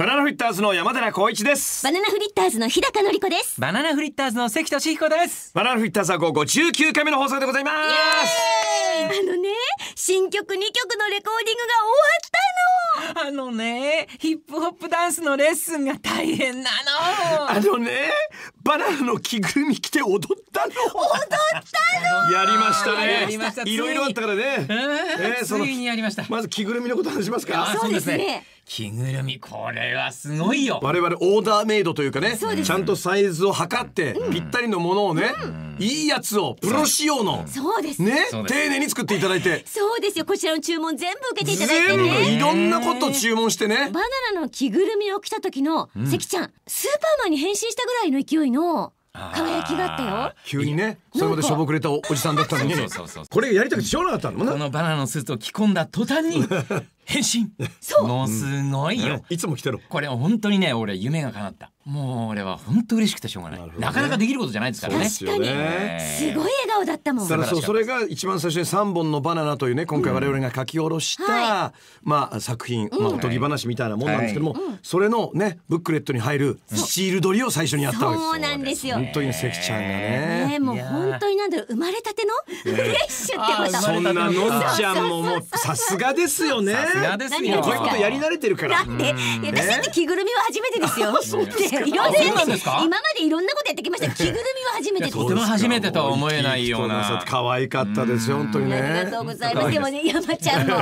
バナナフリッターズの山寺宏一です。バナナフリッターズの日高のりこです。バナナフリッターズの関俊彦です。バナナフリッターズは午後十九回目の放送でございます。あのね、新曲二曲のレコーディングが終わったの。あのね、ヒップホップダンスのレッスンが大変なの。あのね、バナナの着ぐるみ着て踊ったの。踊ったの。やりましたね。いろいろあったからね。ええーそのついにやりましたまず着ぐるみのこと話しますか。そうですね着ぐるみこれはすごいよ我々オーダーメイドというかねちゃんとサイズを測ってぴったりのものをね、いいやつをプロ仕様のそうですね丁寧に作っていただいてそうですよこちらの注文全部受けていただいて、ね、全部いろんなこと注文してねバナナの着ぐるみを着た時の、うん、関ちゃんスーパーマンに変身したぐらいの勢いの輝きがあったよ急にねそれまでしょぼくれたおじさんだったのにこれやりたくてしょうがなかったのこのバナナのスーツを着込んだ途端に 変身もうすごいよ、ね、いつも来てるこれ本当にね俺夢が叶ったもう俺は本当嬉しくてしょうがないな、ね,、かなかできることじゃないですからね確かに、すごい笑顔だったもんだからそうそれが一番最初に3本のバナナというね今回我々が書き下ろした、うんはい、まあ作品、まあ、おとぎ話みたいなもんなんですけども、はいはい、それのねブックレットに入るスチール撮りを最初にやったわけですそうなんですよ本当に関ちゃんがねねもう本当になんだろう生まれたてのフレッシュってことそんなのっちゃんももうさすがですよね嫌ですよ。こういうことやり慣れてるから。だって、私だって着ぐるみは初めてですよ。そうですか。いろん今までいろんなことやってきました。着ぐるみは初めて。とても初めてとは思えないような。可愛かったですよ本当にね。ありがとうございます。でもね山ちゃんの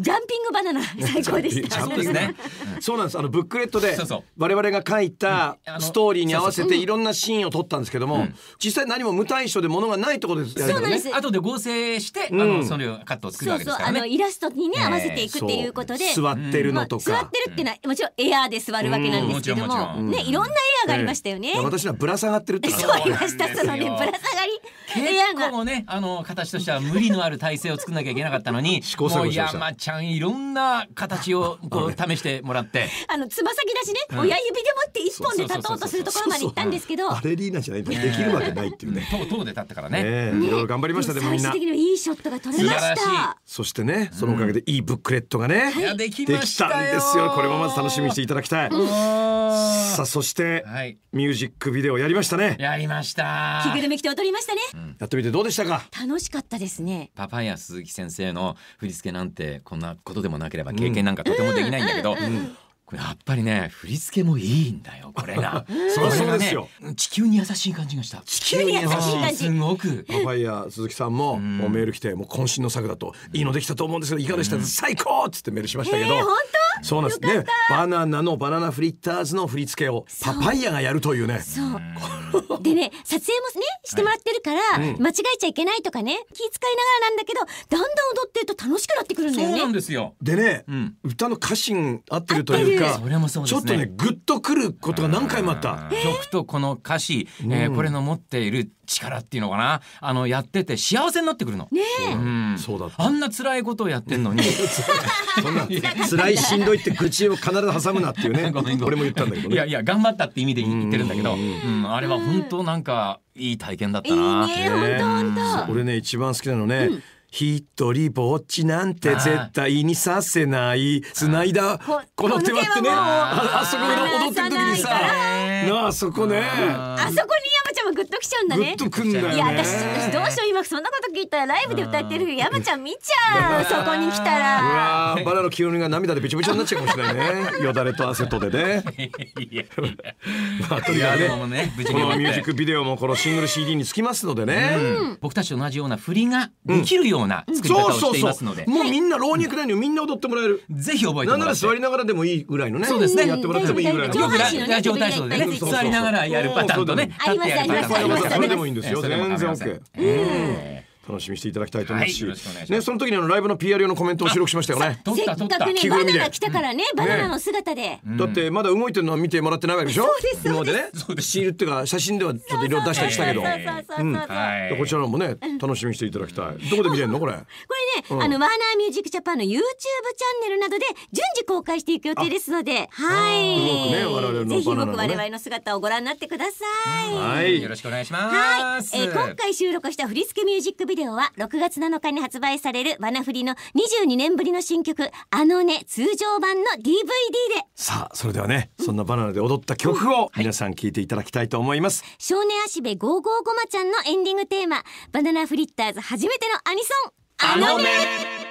ジャンピングバナナ最高でした。そうですね。そうなんです。あのブックレットで我々が書いたストーリーに合わせていろんなシーンを撮ったんですけども、実際何も無対象で物がないところです。そうなんです。後で合成してあのそのをカットを作るわけですからね。あのイラストにね合わせていくってていうことで座ってるのとか、まあ、座ってるってないもちろんエアーで座るわけなんですけどもねいろんなエアーがありましたよね、えー、私はぶら下がってるってそうありましたそのねぶら下がりエアーが結構ねあの形としては無理のある体勢を作んなきゃいけなかったのにもう山ちゃんいろんな形をこう 試してもらってあのつま先出しね、うん、親指でもって一本で立とうとするところまで行ったんですけどアレリーナじゃないできるわけないっていうねとうとうで立ったからね、ね、いろいろ頑張りましたでもみんな最終的にいいショットが撮れましたそしてねそのおかげでいいブックレットトがね、はい、できたんですよこれもまず楽しみにしていただきたい、さあそして、はい、ミュージックビデオやりましたねやりました着ぐるみ着て踊りましたね、うん、やってみてどうでしたか楽しかったですねパパや鈴木先生の振り付けなんてこんなことでもなければ経験なんかとてもできないんだけど、うんやっぱりね振り付けもいいんだよこれがそう れがね地球に優しい感じがした地球に優しい感じすごくパパイヤ鈴木さんももうメール来てもう渾身の作だといいのできたと思うんですけどいかがでした最高っつってメールしましたけど、えー、本当そうなんですねバナナのバナナフリッターズの振り付けをパパイヤがやるというねそう でね撮影もねしてもらってるから、はい間違えちゃいけないとかね気遣いながらなんだけどだんだん踊ってると楽しくなってくるんだよね。そうなんですよでね、うん、歌の歌詞に合ってるというか、ね、ちょっとねグッとくることが何回もあった。曲とこの歌詞、えー、これの持っている力っていうのかなあのやってて幸せになってくるの。ねえ、そうだあんな辛いことをやってんのに そんな辛いしんどいって愚痴を必ず挟むなっていうね 俺も言ったんだけど、ね、いやいや頑張ったって意味で言ってるんだけど、うん、あれは本当なんかいい体験だったな。いいね、本当本当。俺ね一番好きなのね。うん一人ぼっちなんて絶対にさせない繋いだこの手はってねあそこで踊ってる時にさなあそこねあそこにもグッときちゃうんだね。グッとくんだよねいや私私どうしよう今そんなこと聞いたらライブで歌ってる山ちゃん見ちゃうそこに来たら。うわバラの清美が涙でびちょびちょになっちゃうかもしれないねよだれと汗とでね まあとにかくねねこのミュージックビデオもこのシングル CD につきますのでね、僕たちと同じような振りができるような作り方をしていますので、もうみんな老若男女みんな踊ってもらえる、ぜひ覚えてなんなら座りながらでもいいぐらいのねそうですねやってもらってもいいぐらいの上半身のねラでね座りながらやるパターンとねありますあります。それでもいいんですよ全然うん。楽しみしていただきたいと思いますし、はい、ねその時にあのライブの PR 用のコメントを収録しましたよね。せっかくねバナナ来たからね、バナナの姿で、だってまだ動いてるのは見てもらってないわけでしょ。そうでね、シールっていうか写真ではちょっと色出したりしたけど、こちらもね楽しみしていただきたい。どこで見れるのこれ？これね、あのワーナーミュージックジャパンの YouTube チャンネルなどで順次公開していく予定ですので、はい。ぜひ僕我々の姿をご覧になってください。はい、よろしくお願いします。はい、え今回収録した振付ミュージックビデオは6月7日に発売されるバナフリの22年ぶりの新曲「あのね」通常版の DVD でさあそれではね、そんなバナナで踊った曲を皆さん聴いていただきたいと思います、はい、少年足部ーゴーゴマちゃんのエンディングテーマ「バナナフリッターズ」初めてのアニソン「あのね」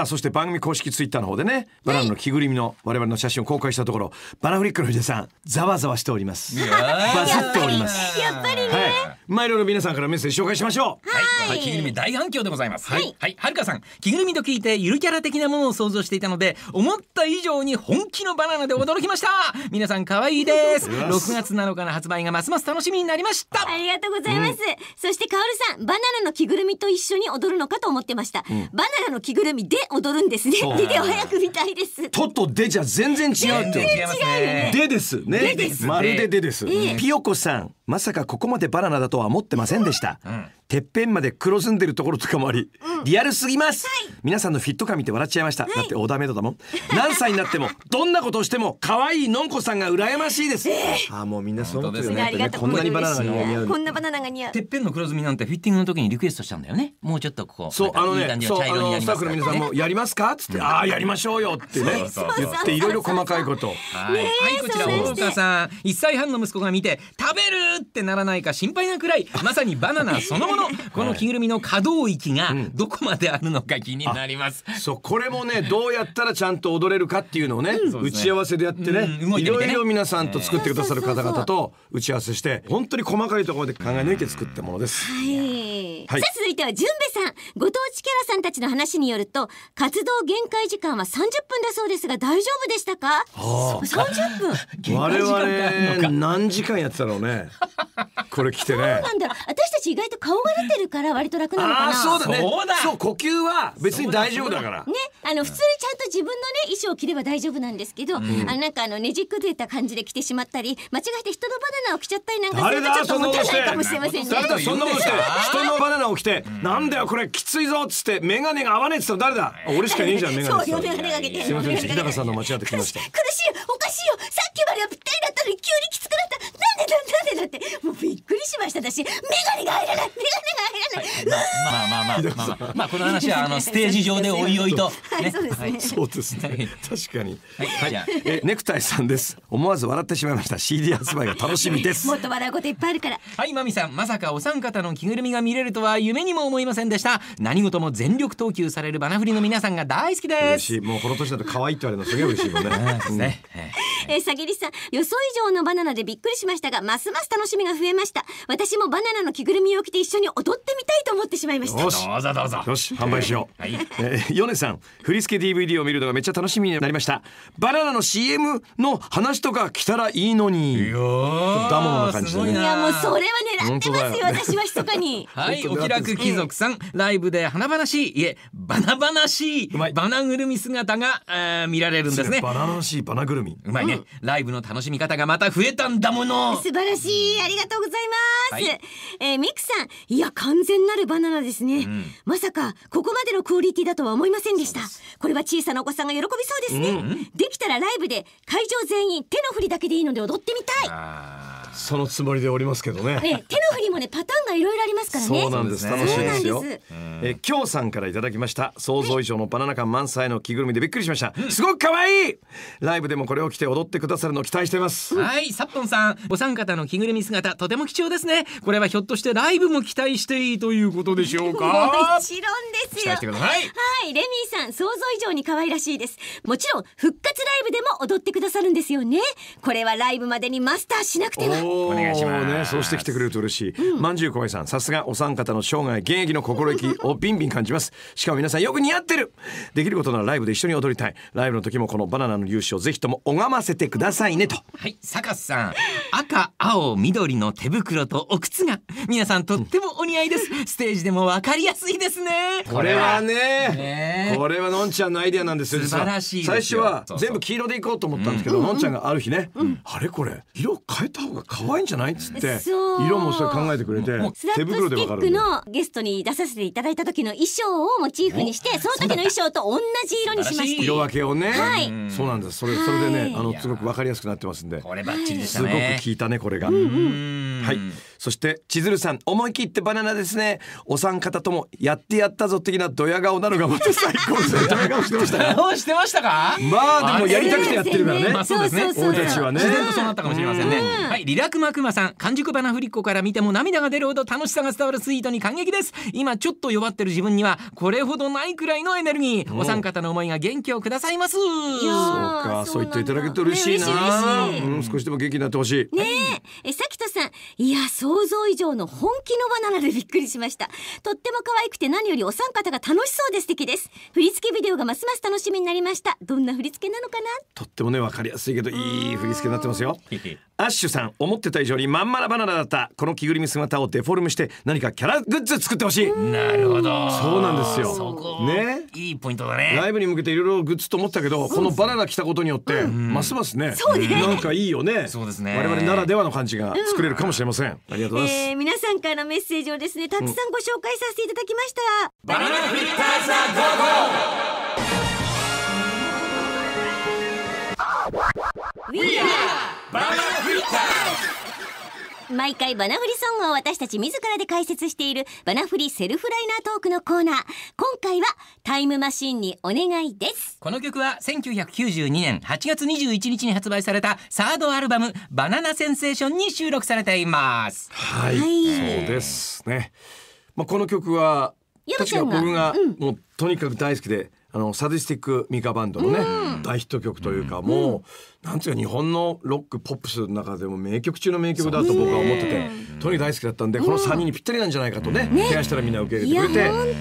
さあそして番組公式ツイッターの方でねバナナの着ぐるみの我々の写真を公開したところバナフリックの藤井さんざわざわしておりますバズっておりますやっぱりね、はい、マイルの皆さんからメッセージ紹介しましょうはい、はい、着ぐるみ大反響でございますはい、はい、はるかさん着ぐるみと聞いてゆるキャラ的なものを想像していたので思った以上に本気のバナナで驚きました皆さん可愛いです6月7日の発売がますます楽しみになりましたありがとうございます、うん、そしてカオルさんバナナの着ぐるみと一緒に踊るのかと思ってました、うん、バナナの着ぐるみで踊るんですね。で、デオ早くみたいです。ととでじゃ全然違うって。違うでですね。まるででです。ピヨコさん、まさかここまでバナナだとは思ってませんでした。てっぺんまで黒ずんでるところとかもあり、うん、リアルすぎます、はい、皆さんのフィット感見て笑っちゃいました、はい、だってオーダーメイドだもん 何歳になってもどんなことをしても可愛いのんこさんが羨ましいです、えー、あもうみんなそう思ってるねねこんなにバナナが似合うこんなバナナが似合うてっぺんの黒ずみなんてフィッティングの時にリクエストしたんだよねもうちょっとここそうあのねいそうあのスタッフの皆さんもやりますかつって、うん、ああやりましょうよってね言っていろいろ細かいことはい、こちら大岡さん1歳半の息子が見て食べるってならないか心配なくらいまさにバナナそのもののこの着ぐるみの可動域がどこまであるのか気になります、そうこれもねどうやったらちゃんと踊れるかっていうのをね、打ち合わせでやってね,、うんいてろてねいろ皆さんと作ってくださる方々と打ち合わせして本当に細かいところまで考え抜いて作ったものです。はいはいさあ続いては純兵衛さんご当地キャラさんたちの話によると活動限界時間は30分だそうですが大丈夫でしたかあ30分我界時間々か何時間やってたろうねこれ来てねねなんだ私たち意外と顔がれてるから割と楽なのかな。そうだね。そう呼吸は別に大丈夫だから。ね、あの普通にちゃんと自分のね衣装を着れば大丈夫なんですけど、あなんかあのねじくれた感じで着てしまったり、間違えて人のバナナを着ちゃったりなんかするとちょっともったないかもしれませんね。誰だそんなことして人のバナナを着て、なんだよこれきついぞっつってメガネが合わねえっつった誰だ。俺しかいねえじゃんメガネ。そうよメガネかけて。すみません日高さんの間違ってきました。苦しいよおかしいよさっきまではぴったりだったのに急にきつくなった。でだってもうびっくりしましただし眼鏡が入らない眼鏡が入らない、はい、まあまあまあまあ、まあ、まあ、この話はあのステージ上でおいおいと、ね、は いそうですね、はい、確かにはいじゃあえネクタイさんです思わず笑ってしまいました CD 発売が楽しみです もっと笑うこといっぱいあるからはいマミさんまさかお三方の着ぐるみが見れるとは夢にも思いませんでした何事も全力投球されるバナフリの皆さんが大好きですもうこの年だと可愛いって言われるのすげえ嬉しいもんね ね、うんえー、さぎりさん予想以上のバナナでびっくりしましたがますます楽しみが増えました私もバナナの着ぐるみを着て一緒に踊ってみたいと思ってしまいましたよしどうぞどうぞよし販売しよう、はいえー、ヨネさん振り付け DVD を見るのがめっちゃ楽しみになりましたバナナの CM の話とか来たらいいのにいやダモな感じだいやもうそれは狙ってますよ私は密かにはいお気楽貴族さん、えー、ライブで華々しいいえバナバナしいバナぐるみ姿が、えー、見られるんですねバナナしいバナぐるみうまいライブの楽しみ方がまた増えたんだもの素晴らしいありがとうございます、はい、えー、ミクさんいや完全なるバナナですね、うん、まさかここまでのクオリティだとは思いませんでしたこれは小さなお子さんが喜びそうですね、うんできたらライブで会場全員手の振りだけでいいので踊ってみたいそのつもりでおりますけどね。手の振りもねパターンがいろいろありますからね。そうなんです。楽しいですよ。すえー、京さんからいただきました。想像以上のバナナ感満載の着ぐるみでびっくりしました。すごく可愛い。ライブでもこれを着て踊ってくださるのを期待してます。はい、サッポンさん、お三方の着ぐるみ姿とても貴重ですね。これはひょっとしてライブも期待していいということでしょうか。もちろんですよ。はい。はい、レミーさん、想像以上に可愛らしいです。もちろん復活ライブでも踊ってくださるんですよね。これはライブまでにマスターしなくては。お願いします、ね、そうしてきてくれると嬉しい、うん、まんじゅうこわいさんさすがお三方の生涯現役の心意気をビンビン感じますしかも皆さんよく似合ってるできることならライブで一緒に踊りたいライブの時もこのバナナの勇姿をぜひとも拝ませてくださいねとはいサカスさん赤青緑の手袋とお靴が皆さんとってもお似合いですステージでもわかりやすいですねこれはね、ね、これはのんちゃんのアイディアなんですよ素晴らしい最初は全部黄色でいこうと思ったんですけど、うん、のんちゃんがある日ね、うん、あれこれ色変えた方が可愛いんじゃないっつって、うん、色もそれ考えてくれて手袋でわかるスティックのゲストに出させていただいた時の衣装をモチーフにしてその時の衣装と同じ色にしました色分けをね、はい、そうなんですそれそれでねあのすごくわかりやすくなってますんでこれバッチリでしたね聞いたねこれが。はいそして千鶴さん思い切ってバナナですねお三方ともやってやったぞ的なドヤ顔なのがまた最高です ドヤ顔してましたねしてましたかまあでもやりたくてやってるからねまあそうですね俺たちはね自然とそうなったかもしれませんね、ん、はいリラクマクマさん完熟バナフリッコから見ても涙が出るほど楽しさが伝わるスイートに感激です今ちょっと弱ってる自分にはこれほどないくらいのエネルギー、うん、お三方の思いが元気をくださいますそうかそう言っていただけると嬉しいな、ね、うん、少しでも元気になってほしいねえ、え、さきとさんいやそう想像以上の本気のバナナでびっくりしましたとっても可愛くて何よりお三方が楽しそうで素敵です振り付けビデオがますます楽しみになりましたどんな振り付けなのかなとってもねわかりやすいけどいい振り付けになってますよ アッシュさん思ってた以上にまんまらバナナだったこの着ぐるみ姿をデフォルムして何かキャラグッズ作ってほしいなるほどそうなんですよねいいポイントだねライブに向けていろいろグッズと思ったけど、このバナナ着たことによって、ますますね、うね、なんかいいよねそうですね我々ならではの感じが作れるかもしれません、うんりがとうございます、えー、皆さんからのメッセージをですねたくさんご紹介させていただきました、うん、バナナフリッターズ We are バナナフリッターズ毎回バナフリムを私たち自らで解説しているバナフリセルフライナートークのコーナー今回はタイムマシンにお願いですこの曲は1992年8月21日に発売されたサードアルバムバナナセンセーションに収録されていますはい、はい、そうですねまあこの曲は確か僕がもうとにかく大好きで、あのサディスティックミカバンドのね、大ヒット曲というか、もう、なんつうか日本のロックポップスの中でも名曲中の名曲だと僕は思ってて、とに大好きだったんで、この3人にぴったりなんじゃないかとね、ケアしたらみんな受け入れてくれ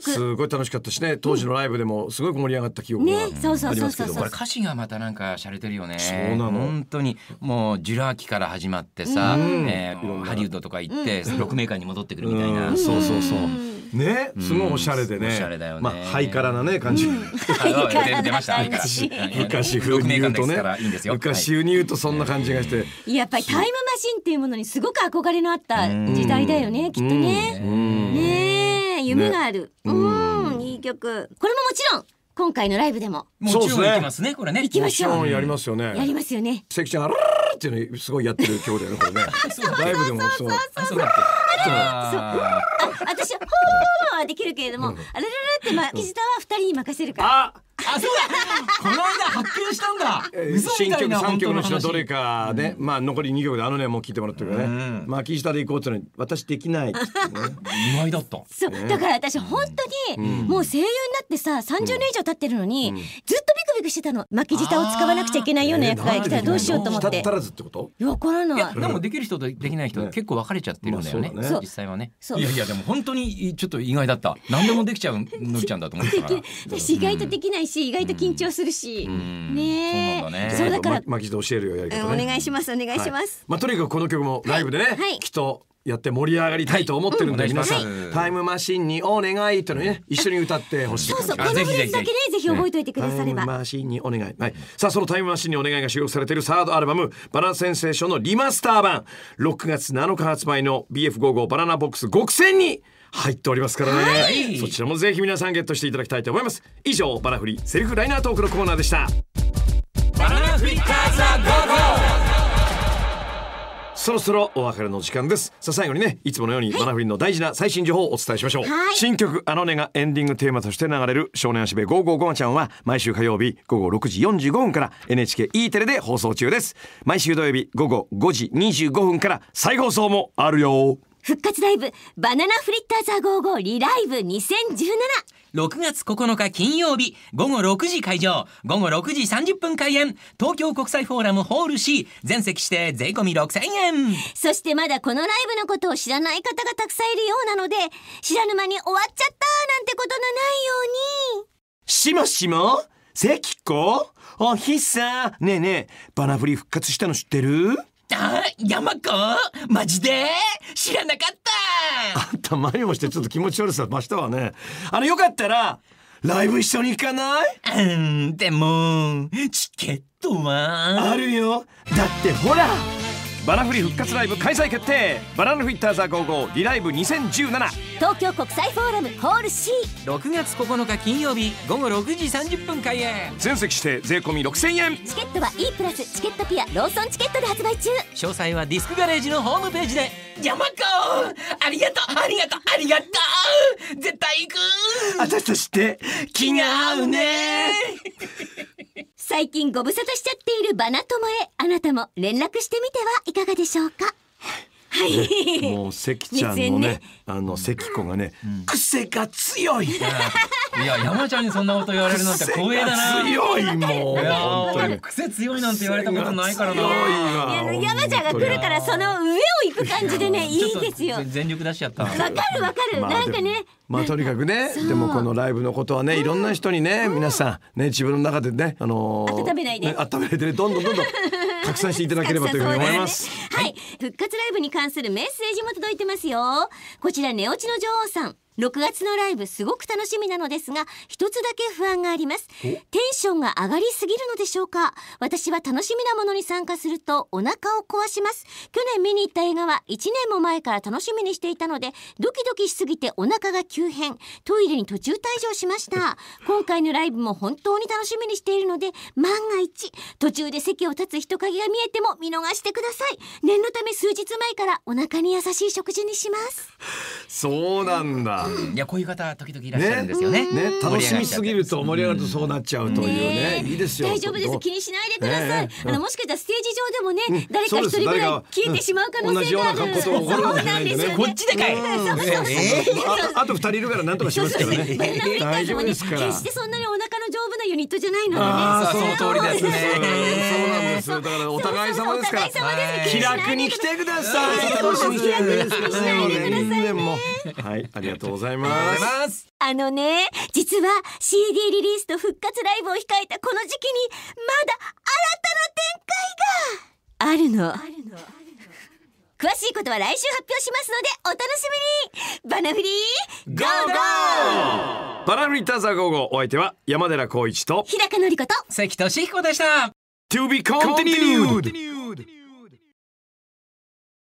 てすごい楽しかったしね当時のライブでもすごく盛り上がった記憶がありますけど、これ歌詞がまたなんか洒落てるよねそうなの本当にもうジュラーキから始まってさ、えハリウッドとか行って、う6メーカーに戻ってくるみたいな、そうそうそう。ねすごいおしゃれでねおしゃれだよねまあハイカラなね感じ、うん、出ました昔昔風に言うとね昔風に言うとそんな感じがして、やっぱりタイムマシンっていうものにすごく憧れのあった時代だよねきっとねねえ、夢がある、うんいい曲これももちろん今回のライブでも。もちろん行きますね、これね。行きましょう。やりますよね。やりますよね。セクちゃん、あらっていうのすごいやってる今日だよね、これね。ライブでもそう。そうだっけ。そうあ私は「ほー」はできるけれども「あれれれって、ま、あ、岸田は二人に任せるから。ああそうだ この間発見したんだ新曲三曲ののうちのどれかで、まあ残り二曲であのねもう聞いてもらってるね、まあ岸下で行こうってのに私できない 意外だったそうだから私本当にもう声優になってさ三十年以上経ってるのにずっビクしてたの巻き舌を使わなくちゃいけないような役が来たらどうしようと思って足らずってこと分からないでもできる人とできない人結構分かれちゃってるんだよね実際はねいやいやでも本当にちょっと意外だった何でもできちゃうのりちゃんだと思ってた 私意外とできないし意外と緊張するしねそうだから巻き舌教えるよやり方お願いしますお願いしますまあとにかくこの曲もライブでねきっとやって盛り上がりたいと思ってるんで、はい、皆さん、うん、タイムマシンにお願いというのね一緒に歌ってほしいそうそうこのフレーズだけねぜひ覚えておいてくだされば、タイムマシンにお願い、はい、さあそのタイムマシンにお願いが使用されているサードアルバムバナナセンセーションのリマスター版6月7日発売の BF55 バナナボックス極戦に入っておりますからね、はい、そちらもぜひ皆さんゲットしていただきたいと思います以上バナフリセルフライナートークのコーナーでしたバナフリカーザーそろそろお別れの時間ですさあ最後にねいつものようにマナフリンの大事な最新情報をお伝えしましょう新曲「あのね」がエンディングテーマとして流れる「少年足部555ちゃん」は毎週火曜日午後6時45分から NHKE テレで放送中です毎週土曜日午後5時25分から再放送もあるよ復活ライブバナナフリッターザゴーゴーリライブ2017 6月9日金曜日午後6時会場午後6時30分開演東京国際フォーラムホール C 全席して税込6000円そしてまだこのライブのことを知らない方がたくさんいるようなので知らぬ間に終わっちゃったなんてことのないようにしもしも関子おひさねえねえバナフリ復活したの知ってるっ山子マジで知らなかったあんた前もしてちょっと気持ち悪さ増したわね。あの、よかったら、ライブ一緒に行かないうん、でも、チケットはあるよ。だってほらバナフリ復活ライブ開催決定バナナフィッターザ55リライブ2017東京国際フォーラムホール C6 月9日金曜日午後6時30分開演全席して税込6000円チケットは E プラスチケットピアローソンチケットで発売中詳細はディスクガレージのホームページで山ャマコありがとうありがとうありがとう絶対行く私として気が合うね 最近ご無沙汰しちゃっているバナ友へあなたも連絡してみてはいかがでしょうか、はいもう関ちゃんのね、あの関子がね、癖が強い。いや山ちゃんにそんなこと言われるなんて光栄だな。強いもう。いや本当に癖強いなんて言われたことないからな。山ちゃんが来るからその上を行く感じでねいいですよ。全力出しちゃった。わかるわかる、なんかね。まあとにかくねでもこのライブのことはねいろんな人にね皆さんね自分の中でねあの温めないで、ね、温めないで、ね、どんどんどんどん拡散していただければというふうに思います。はい、復活ライブに関するメッセージも届いてますよ。こちら、寝落ちの女王さん。6月のライブすごく楽しみなのですが一つだけ不安がありますテンションが上がりすぎるのでしょうか私は楽しみなものに参加するとお腹を壊します去年見に行った映画は1年も前から楽しみにしていたのでドキドキしすぎてお腹が急変トイレに途中退場しました今回のライブも本当に楽しみにしているので万が一途中で席を立つ人影が見えても見逃してください念のため数日前からお腹に優しい食事にしますそうなんだいやこういう方時々いらっしゃるんですよね。ね楽しみすぎると盛り上がるとそうなっちゃうというね。いいですよ。大丈夫です気にしないでください。あのもしかしたらステージ上でもね、誰か一人ぐらい消えてしまう可能性がある。そうなんですよこっちでかい。あと二人いるからなんとかしますけどね。大丈夫ですか決してそんなにお腹の丈夫なユニットじゃないのでね。その通りですね。そうなんです。だからお互い様ですから。気楽に来てください。楽しみに来てください。はいありがとう。ございますあのね実は CD リリースと復活ライブを控えたこの時期にまだ新たな展開があるの詳しいことは来週発表しますのでお楽しみにバナフリーゴーゴーバナフリータザーゴーゴーお相手は山寺宏一と日高のり子と関俊彦でした To be continued.